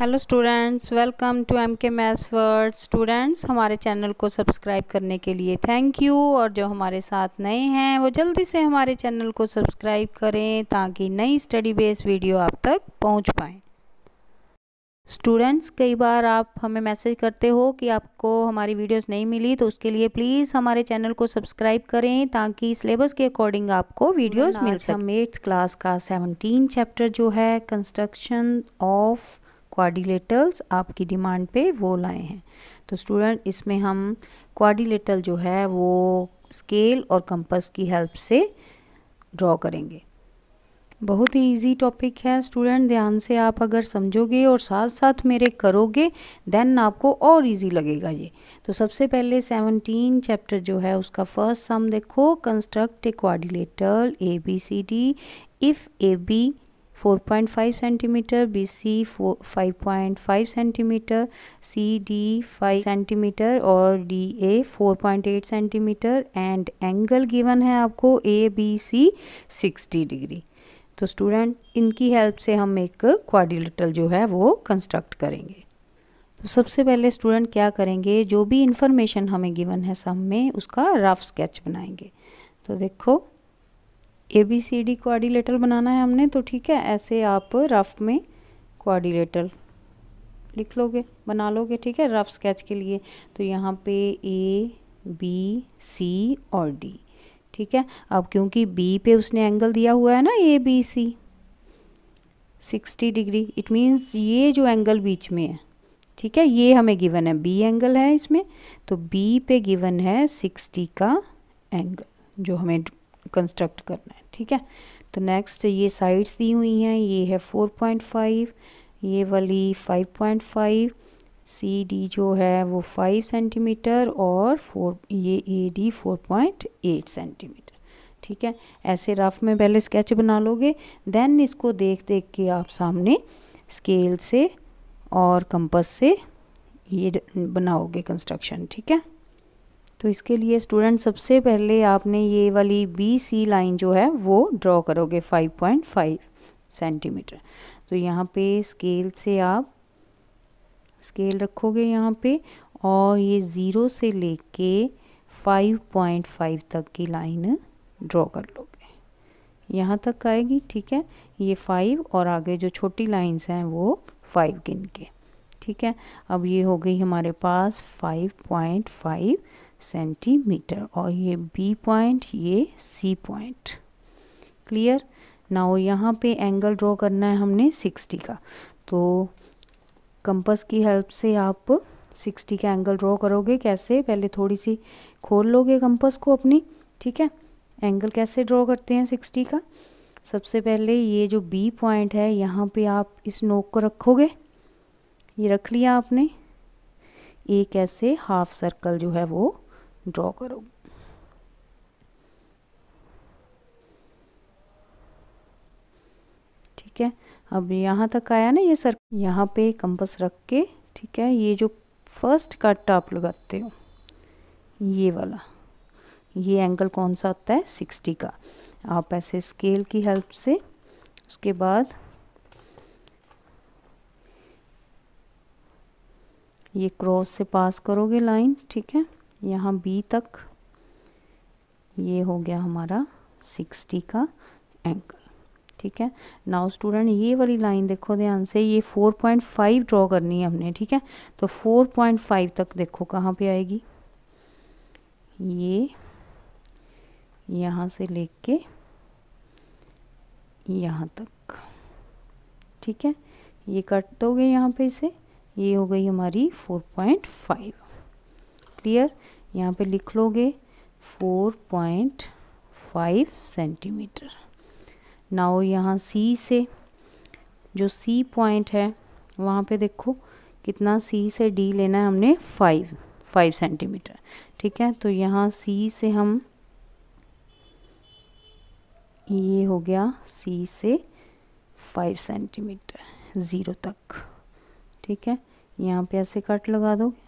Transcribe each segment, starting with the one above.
hello students welcome to M K maths world students हमारे channel को subscribe करने के लिए थैंक यू और जो हमारे साथ नए हैं वो जल्दी से हमारे चैनल को सब्सक्राइब करें ताकि नई स्टडी बेस्ड वीडियो आप तक पहुंच पाए स्टूडेंट्स कई बार आप हमें मैसेज करते हो कि आपको हमारी वीडियोस नहीं मिली तो उसके लिए प्लीज़ हमारे चैनल को सब्सक्राइब करें ताकि सिलेबस के अकॉर्डिंग आपको वीडियोज़ मिल सके एट्थ क्लास का सेवनटीन चैप्टर जो है कंस्ट्रक्शन ऑफ क्वाडिलेटल्स आपकी डिमांड पे वो लाए हैं तो स्टूडेंट इसमें हम क्वाडिलेटल जो है वो स्केल और कंपस की हेल्प से ड्रॉ करेंगे बहुत ही इजी टॉपिक है स्टूडेंट ध्यान से आप अगर समझोगे और साथ साथ मेरे करोगे देन आपको और इजी लगेगा ये तो सबसे पहले सेवनटीन चैप्टर जो है उसका फर्स्ट सम देखो construct a quadrilateral A B C D if A B 4.5 centimetre B C five centimetre C D five centimetre और D A eight centimetre and angle given है आपको A B C sixty degree तो student इनकी help से हम एक quadrilateral जो है वो कंस्ट्रक्ट करेंगे तो सबसे पहले स्टूडेंट क्या करेंगे जो भी इन्फॉर्मेशन हमें गिवन है सम में उसका रफ स्केच बनाएंगे तो देखो ए बी सी डी कोआर्डिलेटर बनाना है हमने तो ठीक है ऐसे आप रफ में कोआर्डिलेटर लिख लोगे बना लोगे ठीक है रफ स्केच के लिए तो यहाँ पे ए बी सी और डी ठीक है अब क्योंकि बी पे उसने एंगल दिया हुआ है ना A B C sixty degree it means ये जो एंगल बीच में है ठीक है ये हमें गिवन है बी एंगल है इसमें तो बी पे गिवन है सिक्सटी का एंगल जो हमें कंस्ट्रक्ट करना है ठीक है तो नेक्स्ट ये साइड्स दी हुई हैं ये है 4.5 ये वाली 5.5 सी डी जो है वो 5 सेंटीमीटर और फोर ये ए डी 4.8 सेंटीमीटर ठीक है ऐसे रफ में पहले स्केच बना लोगे देन इसको देख देख के आप सामने स्केल से और कंपस से ये बनाओगे कंस्ट्रक्शन ठीक है तो इसके लिए स्टूडेंट सबसे पहले आपने ये वाली बी सी लाइन जो है वो ड्रॉ करोगे 5.5 सेंटीमीटर तो यहाँ पे स्केल से आप स्केल रखोगे यहाँ पे और ये ज़ीरो से लेके 5.5 तक की लाइन ड्रॉ कर लोगे यहाँ तक आएगी ठीक है ये फाइव और आगे जो छोटी लाइंस हैं वो फाइव गिन के ठीक है अब ये हो गई हमारे पास 5.5 सेंटीमीटर और ये बी पॉइंट ये सी पॉइंट क्लियर ना यहाँ पे एंगल ड्रॉ करना है हमने 60 का तो कंपस की हेल्प से आप 60 का एंगल ड्रॉ करोगे कैसे पहले थोड़ी सी खोल लोगे कंपस को अपनी ठीक है एंगल कैसे ड्रॉ करते हैं 60 का सबसे पहले ये जो बी पॉइंट है यहाँ पे आप इस नोक को रखोगे ये रख लिया आपने एक ऐसे हाफ सर्कल जो है वो ड्रॉ करो ठीक है अब यहाँ तक आया ना ये सर यहाँ पे कंपस रख के ठीक है ये जो फर्स्ट कट आप लगाते हो ये वाला ये एंगल कौन सा होता है सिक्सटी का आप ऐसे स्केल की हेल्प से उसके बाद ये क्रॉस से पास करोगे लाइन ठीक है यहाँ बी तक ये हो गया हमारा 60 का एंगल ठीक है नाउ स्टूडेंट ये वाली लाइन देखो ध्यान से ये 4.5 ड्रॉ करनी है हमने ठीक है तो 4.5 तक देखो कहाँ पे आएगी ये यहाँ से लेके यहाँ तक ठीक है ये कट दोगे यहाँ पे इसे ये हो गई हमारी 4.5 क्लियर यहाँ पे लिख लोगे 4.5 सेंटीमीटर नाओ यहाँ सी से जो सी पॉइंट है वहाँ पे देखो कितना सी से डी लेना है हमने फाइव फाइव सेंटीमीटर ठीक है तो यहाँ सी से हम ये हो गया सी से फाइव सेंटीमीटर ज़ीरो तक ठीक है यहाँ पे ऐसे कट लगा दोगे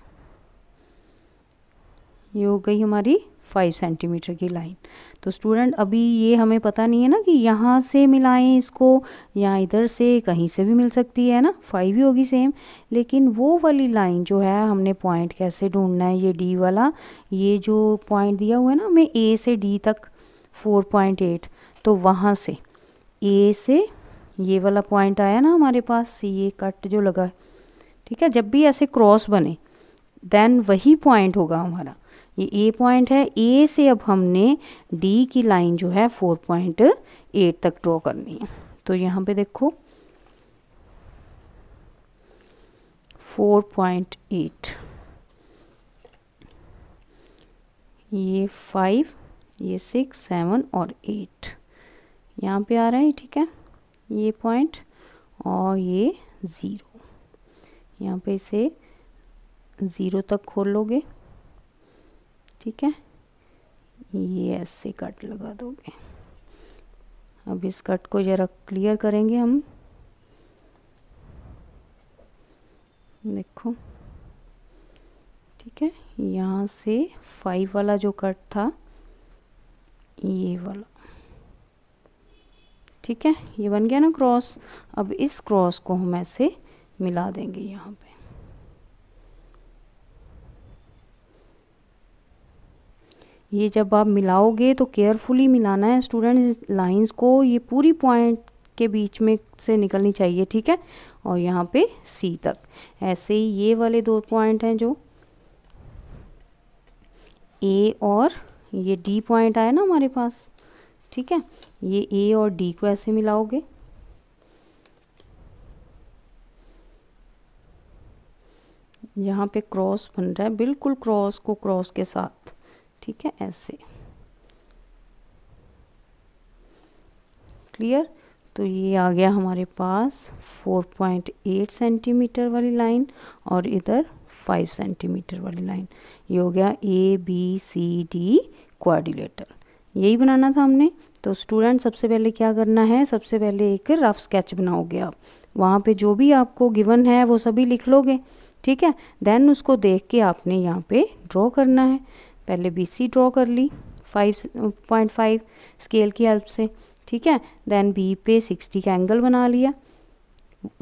ये हो गई हमारी फाइव सेंटीमीटर की लाइन तो स्टूडेंट अभी ये हमें पता नहीं है ना कि यहाँ से मिलाएं इसको या इधर से कहीं से भी मिल सकती है ना फाइव ही होगी सेम लेकिन वो वाली लाइन जो है हमने पॉइंट कैसे ढूंढना है ये डी वाला ये जो पॉइंट दिया हुआ है ना हमें ए से डी तक फोर पॉइंट एट तो वहाँ से ए से ये वाला पॉइंट आया ना हमारे पास ये कट जो लगा है ठीक है जब भी ऐसे क्रॉस बने देन वही पॉइंट होगा हमारा ये ए पॉइंट है ए से अब हमने डी की लाइन जो है फोर पॉइंट एट तक ड्रॉ करनी है तो यहाँ पे देखो फोर पॉइंट एट ये फाइव ये सिक्स सेवन और एट यहाँ पे आ रहा है ठीक है ये पॉइंट और ये ज़ीरो यहाँ पे इसे ज़ीरो तक खोल लोगे ठीक है ये ऐसे कट लगा दोगे अब इस कट को ज़रा क्लियर करेंगे हम देखो ठीक है यहाँ से फाइव वाला जो कट था ये वाला ठीक है ये बन गया ना क्रॉस अब इस क्रॉस को हम ऐसे मिला देंगे यहाँ पे ये जब आप मिलाओगे तो केयरफुली मिलाना है स्टूडेंट लाइंस को ये पूरी पॉइंट के बीच में से निकलनी चाहिए ठीक है और यहाँ पे सी तक ऐसे ही ये वाले दो पॉइंट हैं जो ए और ये डी पॉइंट आया ना हमारे पास ठीक है ये ए और डी को ऐसे मिलाओगे यहाँ पे क्रॉस बन रहा है बिल्कुल क्रॉस को क्रॉस के साथ ठीक है ऐसे क्लियर तो ये आ गया हमारे पास 4.8 सेंटीमीटर वाली लाइन और इधर 5 सेंटीमीटर वाली लाइन ये हो गया A B C D coordinator यही बनाना था हमने तो स्टूडेंट सबसे पहले क्या करना है सबसे पहले एक रफ स्केच बनाओगे आप वहाँ पे जो भी आपको गिवन है वो सभी लिख लोगे ठीक है देन उसको देख के आपने यहाँ पे ड्रॉ करना है पहले बी सी ड्रॉ कर ली फाइव पॉइंट फाइव स्केल की हेल्प से ठीक है देन बी पे सिक्सटी का एंगल बना लिया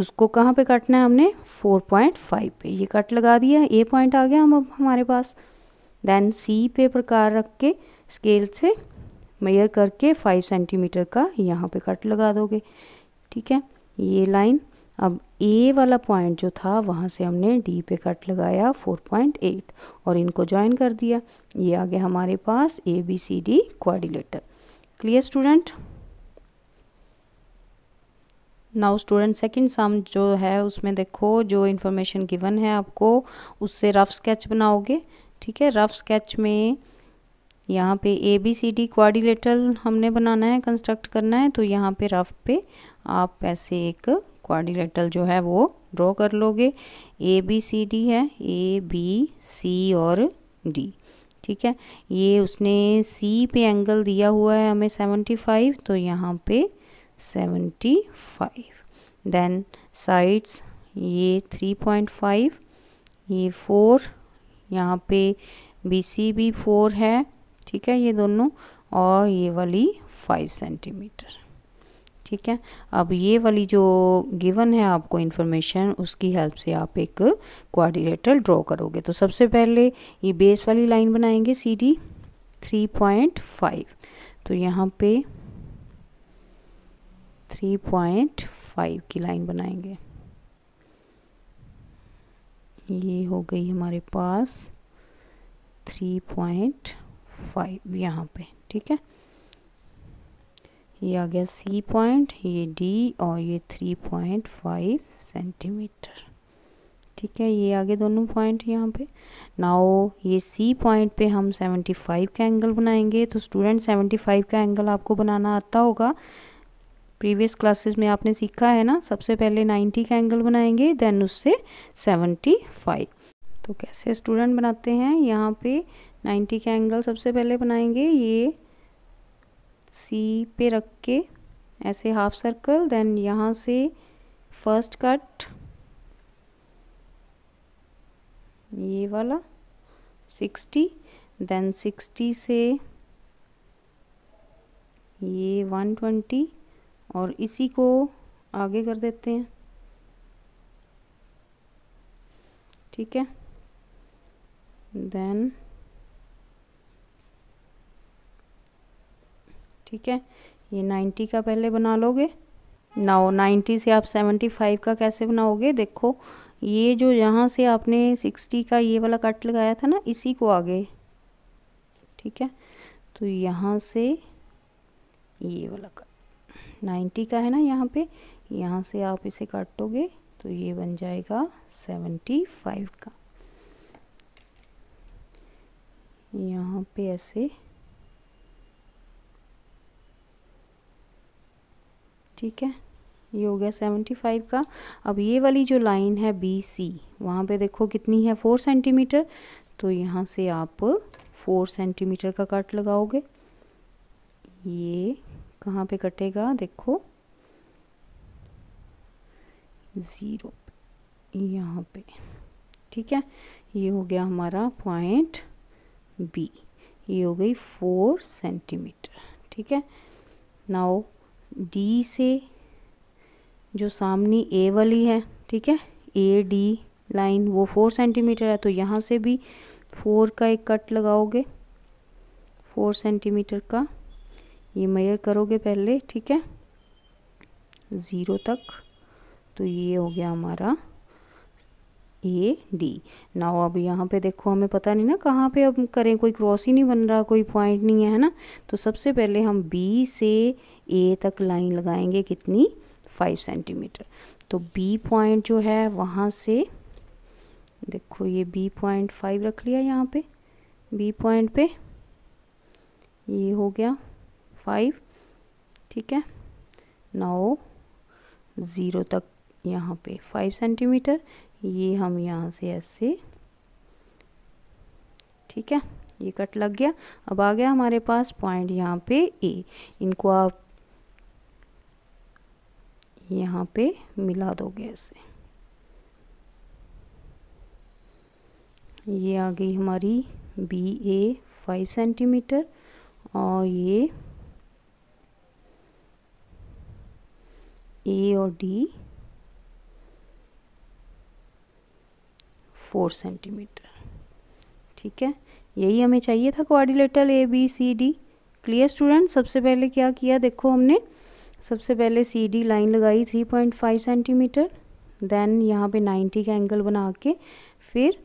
उसको कहाँ पे कटना है हमने फोर पॉइंट फाइव पे ये कट लगा दिया ए पॉइंट आ गया हम अब हमारे पास देन सी पे प्रकार रख के स्केल से मेयर करके फाइव सेंटीमीटर का यहाँ पे कट लगा दोगे ठीक है ये लाइन अब ए वाला पॉइंट जो था वहाँ से हमने डी पे कट लगाया 4.8 और इनको ज्वाइन कर दिया ये आ गया हमारे पास A B C D quadrilateral clear student now student second sum जो है उसमें देखो जो इन्फॉर्मेशन गिवन है आपको उससे रफ स्केच बनाओगे ठीक है रफ स्केच में यहाँ पे ए बी सी डी क्वारिलेटर हमने बनाना है कंस्ट्रक्ट करना है तो यहाँ पे रफ पे आप ऐसे एक क्वाड्रिलेटरल जो है वो ड्रॉ कर लोगे ए बी सी डी है ए बी सी और डी ठीक है ये उसने सी पे एंगल दिया हुआ है हमें सेवेंटी फाइव तो यहाँ पे सेवेंटी फाइव देन साइड्स ये थ्री पॉइंट फाइव ये फोर यहाँ पे बी सी भी फोर है ठीक है ये दोनों और ये वाली फाइव सेंटीमीटर ठीक है अब ये वाली जो गिवन है आपको इन्फॉर्मेशन उसकी हेल्प से आप एक क्वारिलेटरल ड्रॉ करोगे तो सबसे पहले ये बेस वाली लाइन बनाएंगे C D three point five तो यहाँ पे थ्री पॉइंट फाइव की लाइन बनाएंगे ये हो गई हमारे पास थ्री पॉइंट फाइव यहाँ पे ठीक है ये आ गया सी पॉइंट ये डी और ये थ्री पॉइंट फाइव सेंटीमीटर ठीक है ये आगे दोनों पॉइंट यहाँ पे नाओ ये सी पॉइंट पे हम सेवेंटी फाइव का एंगल बनाएंगे तो स्टूडेंट सेवेंटी फाइव का एंगल आपको बनाना आता होगा प्रीवियस क्लासेस में आपने सीखा है ना सबसे पहले 90 का एंगल बनाएंगे देन उससे 75 तो कैसे स्टूडेंट बनाते हैं यहाँ पे 90 का एंगल सबसे पहले बनाएंगे ये सी पे रख के ऐसे हाफ सर्कल देन यहाँ से फर्स्ट कट ये वाला सिक्सटी देन सिक्सटी से ये वन ट्वेंटी और इसी को आगे कर देते हैं ठीक है देन ठीक है ये नाइन्टी का पहले बना लोगे ना नाइन्टी से आप सेवेंटी फाइव का कैसे बनाओगे देखो ये जो यहाँ से आपने सिक्सटी का ये वाला कट लगाया था ना इसी को आगे ठीक है तो यहाँ से ये वाला कट नाइन्टी का है ना यहाँ पे यहाँ से आप इसे काटोगे तो ये बन जाएगा सेवेंटी फाइव का यहाँ पे ऐसे ठीक है ये हो गया सेवेंटी फाइव का अब ये वाली जो लाइन है बी सी वहाँ पर देखो कितनी है फोर सेंटीमीटर तो यहाँ से आप फोर सेंटीमीटर का कट लगाओगे ये कहाँ पे कटेगा देखो ज़ीरो यहाँ पे ठीक है ये हो गया हमारा पॉइंट बी ये हो गई फोर सेंटीमीटर ठीक है नाउ डी से जो सामने ए वाली है ठीक है ए डी लाइन वो फोर सेंटीमीटर है तो यहाँ से भी फोर का एक कट लगाओगे फोर सेंटीमीटर का ये मेयर करोगे पहले ठीक है ज़ीरो तक तो ये हो गया हमारा ए डी नाउ अब यहाँ पे देखो हमें पता नहीं ना कहाँ पे अब करें कोई क्रॉस ही नहीं बन रहा कोई पॉइंट नहीं है ना तो सबसे पहले हम बी से ए तक लाइन लगाएंगे कितनी फाइव सेंटीमीटर तो बी पॉइंट जो है वहाँ से देखो ये बी पॉइंट फाइव रख लिया यहाँ पे बी पॉइंट पे ये हो गया फाइव ठीक है नौ ज़ीरो तक यहाँ पे फाइव सेंटीमीटर ये हम यहाँ से ऐसे ठीक है ये कट लग गया अब आ गया हमारे पास पॉइंट यहाँ पे ए इनको आप यहाँ पे मिला दोगे ऐसे ये आ गई हमारी बी ए फाइव सेंटीमीटर और ये ए और डी फोर सेंटीमीटर ठीक है यही हमें चाहिए था quadrilateral A B C D clear student सबसे पहले क्या किया देखो हमने सबसे पहले डी लाइन लगाई 3.5 सेंटीमीटर देन यहाँ पे 90 का एंगल बना के फिर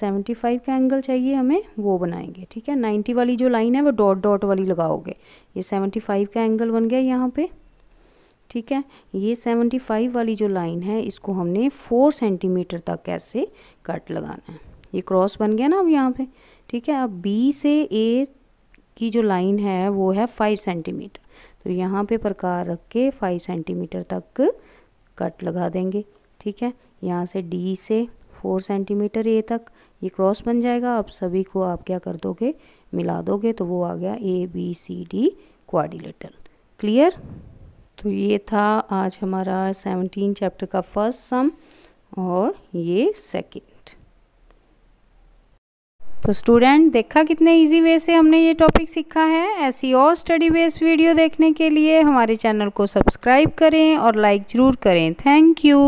75 का एंगल चाहिए हमें वो बनाएंगे ठीक है 90 वाली जो लाइन है वो डॉट डॉट वाली लगाओगे ये 75 का एंगल बन गया यहाँ पे ठीक है ये 75 वाली जो लाइन है इसको हमने 4 सेंटीमीटर तक कैसे कट लगाना है ये क्रॉस बन गया ना अब यहाँ पे ठीक है अब बी से ए की जो लाइन है वो है 5 सेंटीमीटर तो यहाँ पे प्रकार रख के फाइव सेंटीमीटर तक कट लगा देंगे ठीक है यहाँ से डी से फोर सेंटीमीटर ए तक ये क्रॉस बन जाएगा आप सभी को आप क्या कर दोगे मिला दोगे तो वो आ गया A B C D quadrilateral clear तो ये था आज हमारा सेवनटीन चैप्टर का फर्स्ट सम और ये सेकेंड तो स्टूडेंट देखा कितने इजी वे से हमने ये टॉपिक सीखा है ऐसी और स्टडी बेस्ड वीडियो देखने के लिए हमारे चैनल को सब्सक्राइब करें और लाइक ज़रूर करें थैंक यू